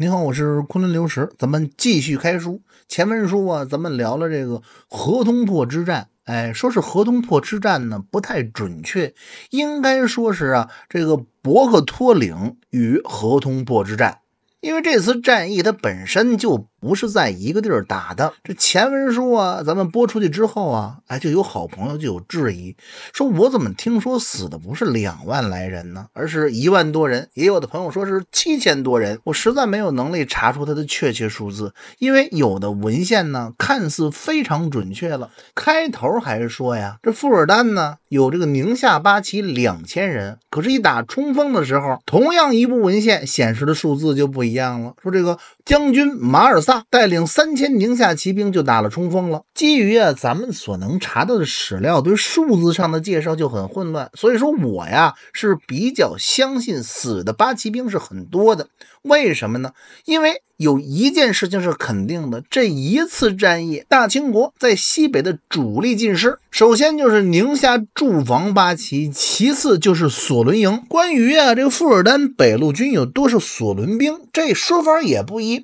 您好，我是昆仑流石，咱们继续开书。前文书啊，咱们聊了这个河东破之战，哎，说是河东破之战呢，不太准确，应该说是啊，这个博克托岭与河东破之战。因为这次战役它本身就不是在一个地儿打的。这前文书啊，咱们播出去之后啊，哎，就有好朋友就有质疑，说我怎么听说死的不是两万来人呢，而是一万多人？也有的朋友说是七千多人。我实在没有能力查出它的确切数字，因为有的文献呢看似非常准确了，开头还是说呀，这富尔丹呢。有这个宁夏八旗两千人，可是，一打冲锋的时候，同样一部文献显示的数字就不一样了。说这个。将军马尔萨带领三千宁夏骑兵就打了冲锋了。基于啊，咱们所能查到的史料对数字上的介绍就很混乱，所以说我呀是比较相信死的八旗兵是很多的。为什么呢？因为有一件事情是肯定的，这一次战役，大清国在西北的主力尽失。首先就是宁夏驻防八旗，其次就是索伦营。关于啊，这个富尔丹北路军有多少索伦兵，这说法也不一。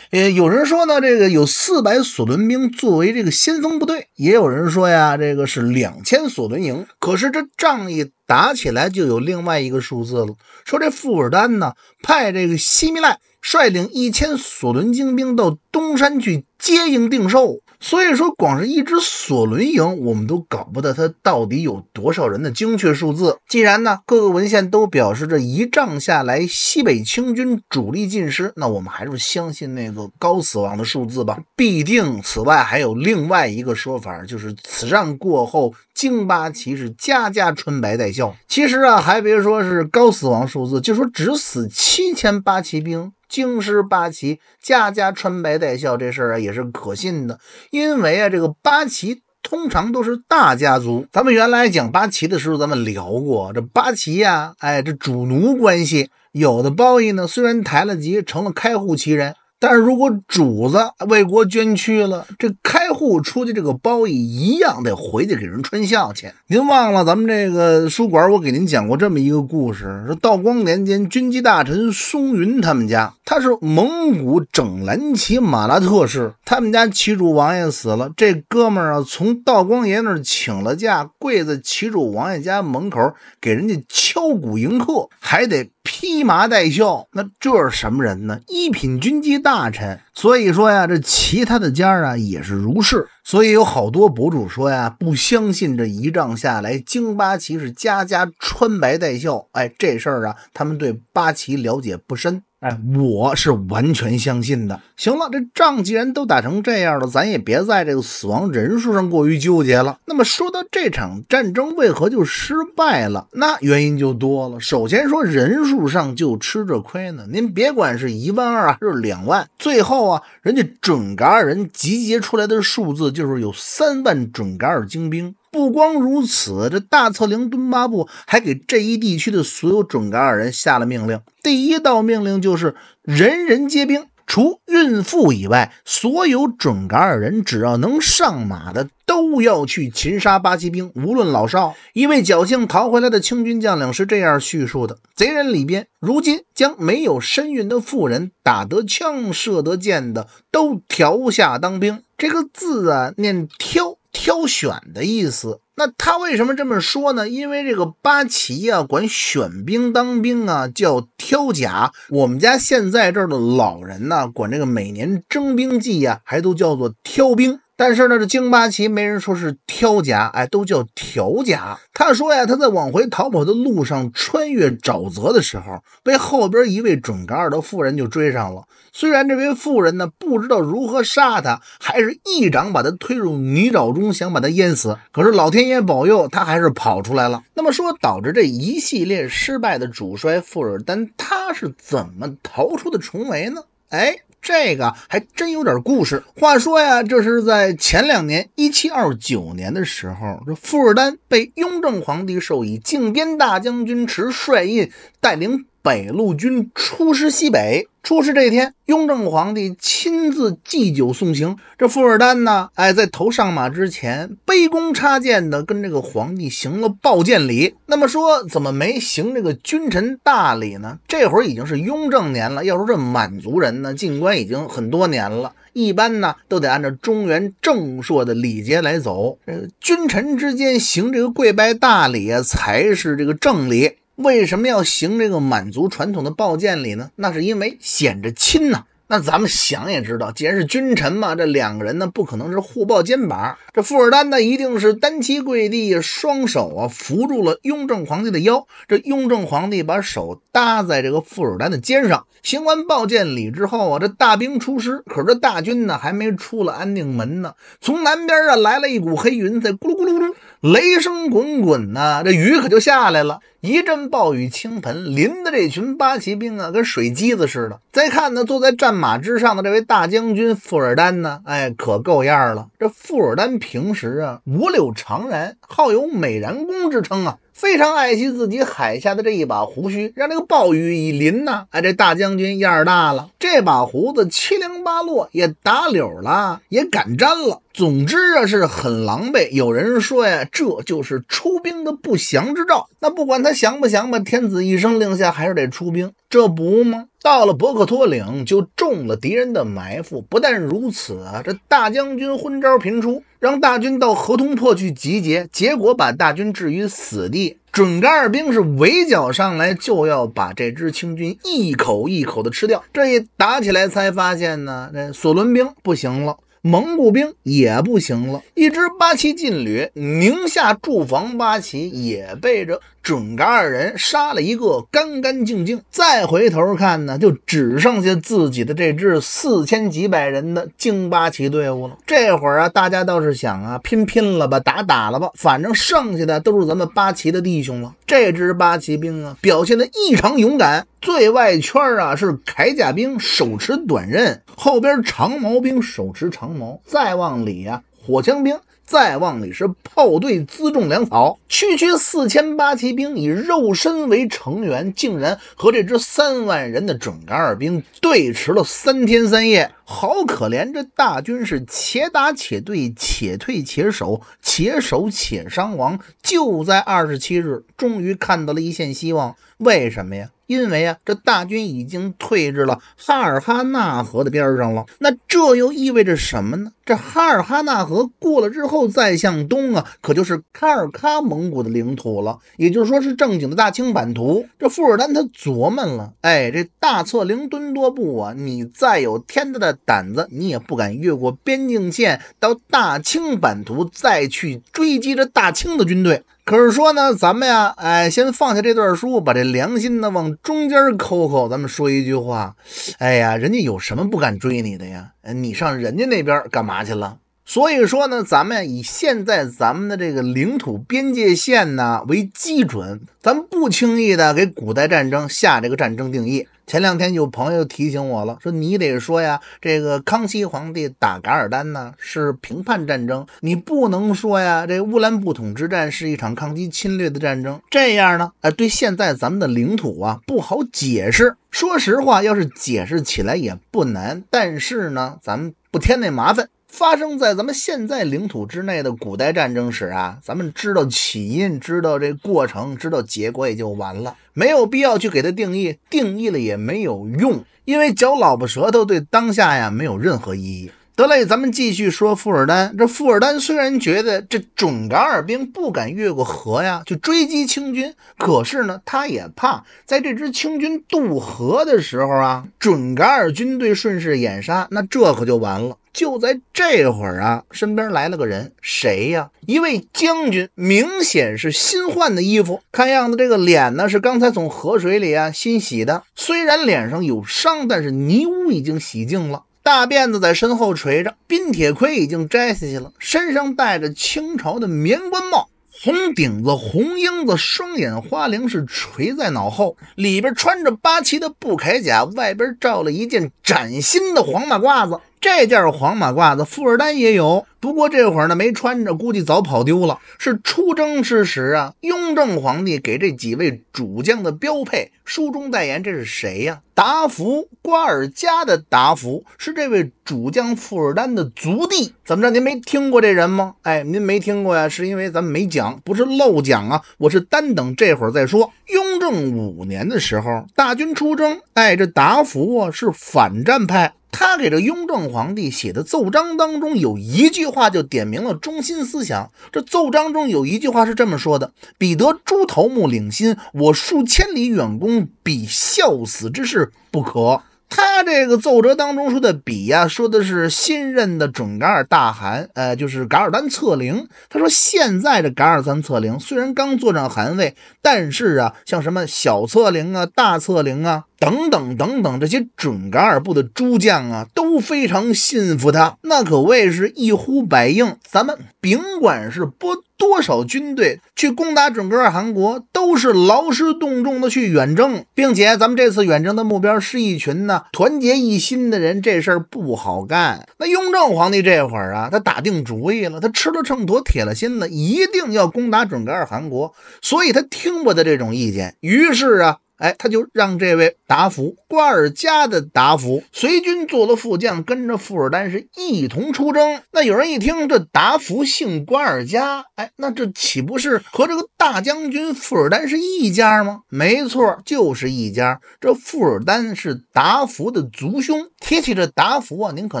呃，有人说呢，这个有四百索伦兵作为这个先锋部队，也有人说呀，这个是两千索伦营。可是这仗一打起来，就有另外一个数字了。说这富尔丹呢，派这个西米赖率领一千索伦精兵到东山去接应定寿。所以说，光是一支索伦营，我们都搞不得它到底有多少人的精确数字。既然呢，各个文献都表示这一仗下来，西北清军主力尽失，那我们还是相信那个高死亡的数字吧。必定，此外还有另外一个说法，就是此战过后，京八旗是家家穿白带孝。其实啊，还别说是高死亡数字，就说只死七千八旗兵。京师八旗家家穿白戴孝这事儿啊，也是可信的。因为啊，这个八旗通常都是大家族。咱们原来讲八旗的时候，咱们聊过这八旗呀，哎，这主奴关系，有的包义呢，虽然抬了级成了开户旗人，但是如果主子为国捐躯了，这开。开户出去这个包一样得回去给人穿孝去。您忘了咱们这个书馆，我给您讲过这么一个故事：道光年间，军机大臣松云他们家，他是蒙古整蓝旗马拉特氏，他们家旗主王爷死了，这哥们儿啊，从道光爷那儿请了假，跪在旗主王爷家门口给人家敲鼓迎客，还得披麻戴孝。那这是什么人呢？一品军机大臣。所以说呀，这其他的家啊也是如是。所以有好多博主说呀，不相信这一仗下来，京八旗是家家穿白戴孝。哎，这事儿啊，他们对八旗了解不深。哎，我是完全相信的。行了，这仗既然都打成这样了，咱也别在这个死亡人数上过于纠结了。那么说到这场战争为何就失败了，那原因就多了。首先说人数上就吃着亏呢，您别管是一万二还是两万，最后啊，人家准噶尔人集结出来的数字就是有三万准噶尔精兵。不光如此，这大策凌敦巴布还给这一地区的所有准噶尔人下了命令。第一道命令就是人人皆兵，除孕妇以外，所有准噶尔人只要能上马的，都要去擒杀八旗兵，无论老少。一位侥幸逃回来的清军将领是这样叙述的：“贼人里边，如今将没有身孕的妇人打得枪、射得箭的，都调下当兵。这个字啊，念挑。”挑选的意思，那他为什么这么说呢？因为这个八旗呀，管选兵当兵啊叫挑甲。我们家现在这儿的老人呢，管这个每年征兵季呀，还都叫做挑兵。但是呢，这京巴旗没人说是挑甲，哎，都叫条甲。他说呀，他在往回逃跑的路上，穿越沼泽的时候，被后边一位准噶尔的妇人就追上了。虽然这位妇人呢，不知道如何杀他，还是一掌把他推入泥沼中，想把他淹死。可是老天爷保佑，他还是跑出来了。那么说，导致这一系列失败的主帅富尔丹，他是怎么逃出的重围呢？哎。这个还真有点故事。话说呀，这是在前两年，一七二九年的时候，这富士丹被雍正皇帝授以靖边大将军持帅印，带领。北路军出师西北，出师这天，雍正皇帝亲自祭酒送行。这富尔丹呢，哎，在头上马之前，卑躬插剑的跟这个皇帝行了抱剑礼。那么说，怎么没行这个君臣大礼呢？这会儿已经是雍正年了。要说这满族人呢，进关已经很多年了，一般呢都得按照中原正朔的礼节来走。这个君臣之间行这个跪拜大礼啊，才是这个正礼。为什么要行这个满族传统的抱剑礼呢？那是因为显着亲呐。那咱们想也知道，既然是君臣嘛，这两个人呢不可能是互抱肩膀。这富尔丹呢一定是单膝跪地，双手啊扶住了雍正皇帝的腰。这雍正皇帝把手搭在这个富尔丹的肩上，行完抱剑礼之后啊，这大兵出师。可是这大军呢还没出了安定门呢，从南边啊来了一股黑云，在咕噜咕噜噜。雷声滚滚呐，这雨可就下来了，一阵暴雨倾盆，淋的这群八旗兵啊，跟水鸡子似的。再看呢，坐在战马之上的这位大将军富尔丹呢，哎，可够样儿了。这富尔丹平时啊，五柳长髯，好有美髯公之称啊，非常爱惜自己海下的这一把胡须，让这个暴雨一淋呢，哎，这大将军样儿大了，这把胡子七零八落，也打绺了，也敢毡了。总之啊，是很狼狈。有人说呀，这就是出兵的不祥之兆。那不管他降不降吧，天子一声令下，还是得出兵。这不吗？到了博克托岭就中了敌人的埋伏。不但如此，这大将军昏招频出，让大军到河通破去集结，结果把大军置于死地。准噶尔兵是围剿上来，就要把这支清军一口一口的吃掉。这一打起来，才发现呢，那索伦兵不行了。蒙古兵也不行了，一支八旗劲旅宁夏驻防八旗也被这。准噶尔人杀了一个干干净净，再回头看呢，就只剩下自己的这支四千几百人的精八旗队伍了。这会儿啊，大家倒是想啊，拼拼了吧，打打了吧，反正剩下的都是咱们八旗的弟兄了。这支八旗兵啊，表现得异常勇敢。最外圈啊是铠甲兵，手持短刃；后边长矛兵手持长矛；再往里啊，火枪兵。再往里是炮队辎重粮草，区区四千八骑兵以肉身为成员，竟然和这支三万人的准噶尔兵对持了三天三夜。好可怜，这大军是且打且退，且退且守，且守且伤亡。就在二十七日，终于看到了一线希望。为什么呀？因为啊，这大军已经退至了哈尔哈纳河的边上了。那这又意味着什么呢？这哈尔哈纳河过了之后再向东啊，可就是喀尔喀蒙古的领土了。也就是说，是正经的大清版图。这富尔丹他琢磨了，哎，这大策零敦多布啊，你再有天大的胆子你也不敢越过边境线到大清版图再去追击这大清的军队。可是说呢，咱们呀，哎，先放下这段书，把这良心呢往中间抠抠。咱们说一句话，哎呀，人家有什么不敢追你的呀？你上人家那边干嘛去了？所以说呢，咱们以现在咱们的这个领土边界线呢为基准，咱们不轻易的给古代战争下这个战争定义。前两天有朋友提醒我了，说你得说呀，这个康熙皇帝打噶尔丹呢是平叛战争，你不能说呀，这乌兰布统之战是一场抗击侵略的战争，这样呢，哎，对现在咱们的领土啊不好解释。说实话，要是解释起来也不难，但是呢，咱们不添那麻烦。发生在咱们现在领土之内的古代战争史啊，咱们知道起因，知道这过程，知道结果也就完了，没有必要去给它定义，定义了也没有用，因为嚼老婆舌头对当下呀没有任何意义。得嘞，咱们继续说富尔丹。这富尔丹虽然觉得这准噶尔兵不敢越过河呀去追击清军，可是呢，他也怕在这支清军渡河的时候啊，准噶尔军队顺势掩杀，那这可就完了。就在这会儿啊，身边来了个人，谁呀？一位将军，明显是新换的衣服，看样子这个脸呢是刚才从河水里啊新洗的。虽然脸上有伤，但是泥污已经洗净了。大辫子在身后垂着，冰铁盔已经摘下去了，身上戴着清朝的棉官帽，红顶子、红缨子，双眼花翎是垂在脑后，里边穿着八旗的布铠甲，外边罩了一件崭新的黄马褂子。这件黄马褂子，富尔丹也有，不过这会儿呢没穿着，估计早跑丢了。是出征之时啊，雍正皇帝给这几位主将的标配。书中代言，这是谁呀？达福·瓜尔佳的达福，是这位主将富尔丹的族弟。怎么着？您没听过这人吗？哎，您没听过呀，是因为咱们没讲，不是漏讲啊，我是单等这会儿再说。雍正五年的时候，大军出征，哎，这达福啊是反战派。他给这雍正皇帝写的奏章当中有一句话就点明了中心思想。这奏章中有一句话是这么说的：“彼得诸头目领心，我数千里远攻，彼效死之事不可。”他这个奏折当中说的“彼”呀，说的是新任的准噶尔大汗，呃，就是噶尔丹策陵。他说：“现在这噶尔丹策陵虽然刚坐上汗位，但是啊，像什么小策陵啊、大策陵啊。”等等等等，这些准噶尔部的诸将啊，都非常信服他，那可谓是一呼百应。咱们甭管是拨多少军队去攻打准噶尔汗国，都是劳师动众的去远征，并且咱们这次远征的目标是一群呢团结一心的人，这事儿不好干。那雍正皇帝这会儿啊，他打定主意了，他吃了秤砣铁了心了，一定要攻打准噶尔汗国，所以他听不得这种意见，于是啊。哎，他就让这位达福瓜尔佳的达福随军做了副将，跟着富尔丹是一同出征。那有人一听，这达福姓瓜尔佳，哎，那这岂不是和这个大将军富尔丹是一家吗？没错，就是一家。这富尔丹是达福的族兄。提起这达福啊，您可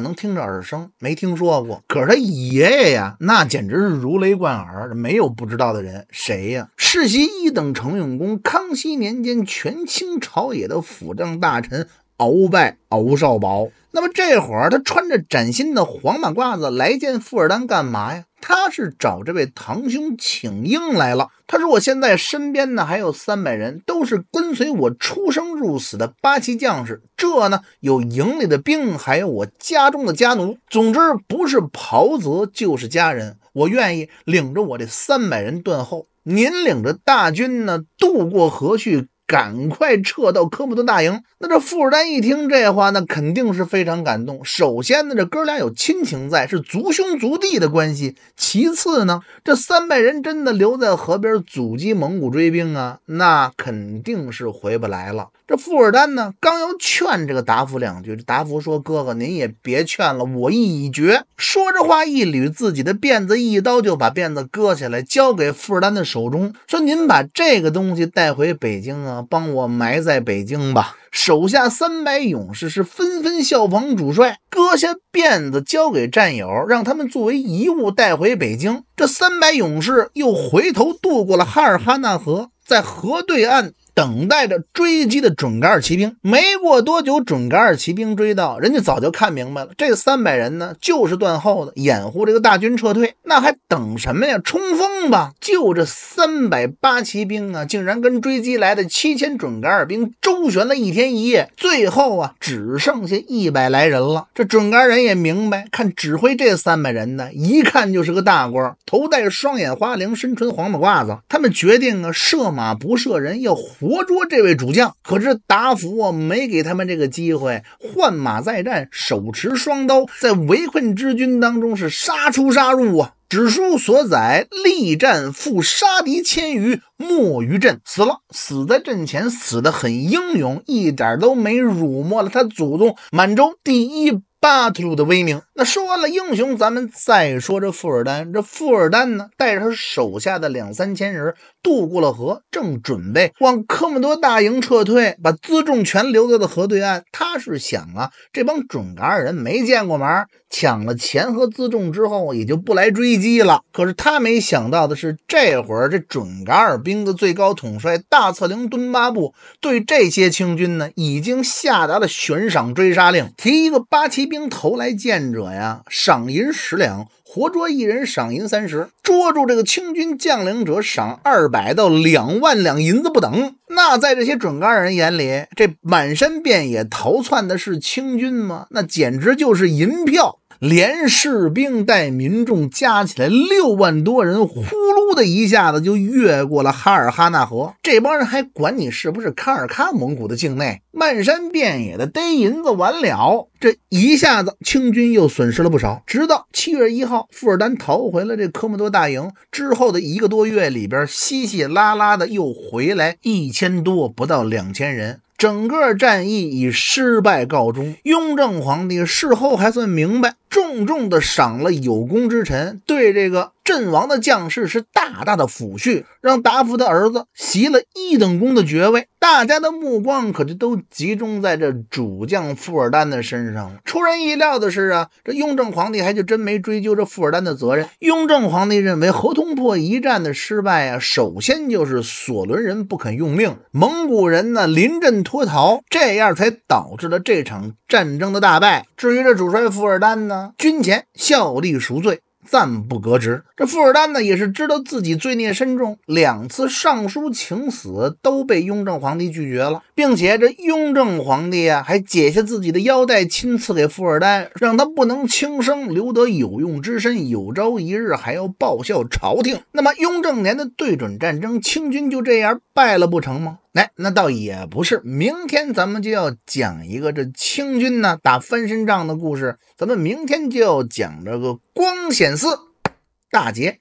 能听着耳生，没听说过，可是他爷爷呀，那简直是如雷贯耳，没有不知道的人。谁呀？世袭一等承运公，康熙年间全。权倾朝野的辅政大臣鳌拜、鳌少保，那么这会儿他穿着崭新的黄马褂子来见富尔丹干嘛呀？他是找这位堂兄请缨来了。他说：“我现在身边呢还有三百人，都是跟随我出生入死的八旗将士。这呢有营里的兵，还有我家中的家奴。总之不是袍泽就是家人，我愿意领着我这三百人断后。您领着大军呢渡过河去。”赶快撤到科莫多大营。那这富士丹一听这话，那肯定是非常感动。首先呢，这哥俩有亲情在，是族兄族弟的关系；其次呢，这三百人真的留在河边阻击蒙古追兵啊，那肯定是回不来了。这富尔丹呢，刚要劝这个达夫两句，达夫说：“哥哥，您也别劝了，我意已决。”说着话，一捋自己的辫子，一刀就把辫子割下来，交给富尔丹的手中，说：“您把这个东西带回北京啊，帮我埋在北京吧。”手下三百勇士是纷纷效仿主帅，割下辫子交给战友，让他们作为遗物带回北京。这三百勇士又回头渡过了哈尔哈纳河，在河对岸。等待着追击的准噶尔骑兵，没过多久，准噶尔骑兵追到，人家早就看明白了，这三百人呢，就是断后的掩护这个大军撤退，那还等什么呀？冲锋吧！就这三百八骑兵啊，竟然跟追击来的七千准噶尔兵周旋了一天一夜，最后啊，只剩下一百来人了。这准噶尔人也明白，看指挥这三百人呢，一看就是个大官，头戴双眼花翎，身穿黄马褂子，他们决定啊，射马不射人，要虎。活捉这位主将，可是达福啊，没给他们这个机会。换马再战，手持双刀，在围困之军当中是杀出杀入啊！史书所载，力战负，杀敌千余，没于阵，死了，死在阵前，死得很英勇，一点都没辱没了他祖宗满洲第一巴图鲁的威名。那说完了英雄，咱们再说这富尔丹。这富尔丹呢，带着他手下的两三千人。渡过了河，正准备往科莫多大营撤退，把辎重全留在了河对岸。他是想啊，这帮准噶尔人没见过麻，抢了钱和辎重之后也就不来追击了。可是他没想到的是，这会儿这准噶尔兵的最高统帅大策凌敦巴布对这些清军呢，已经下达了悬赏追杀令，提一个八旗兵头来见者呀，赏银十两。活捉一人，赏银三十；捉住这个清军将领者，赏二百到两万两银子不等。那在这些准噶尔人眼里，这满山遍野逃窜的是清军吗？那简直就是银票。连士兵带民众加起来六万多人，呼噜的一下子就越过了哈尔哈纳河。这帮人还管你是不是卡尔喀蒙古的境内？漫山遍野的逮银子，完了，这一下子清军又损失了不少。直到七月一号，富尔丹逃回了这科莫多大营之后的一个多月里边，稀稀拉拉的又回来一千多，不到两千人。整个战役以失败告终。雍正皇帝事后还算明白，重重的赏了有功之臣，对这个。阵亡的将士是大大的抚恤，让达福的儿子袭了一等功的爵位。大家的目光可就都集中在这主将富尔丹的身上了。出人意料的是啊，这雍正皇帝还就真没追究这富尔丹的责任。雍正皇帝认为河通破一战的失败啊，首先就是索伦人不肯用命，蒙古人呢临阵脱逃，这样才导致了这场战争的大败。至于这主帅富尔丹呢，军前效力赎罪。暂不革职，这富尔丹呢也是知道自己罪孽深重，两次上书请死都被雍正皇帝拒绝了，并且这雍正皇帝啊还解下自己的腰带亲赐给富尔丹，让他不能轻生，留得有用之身，有朝一日还要报效朝廷。那么雍正年的对准战争，清军就这样败了不成吗？哎，那倒也不是。明天咱们就要讲一个这清军呢打翻身仗的故事，咱们明天就要讲这个光显寺大捷。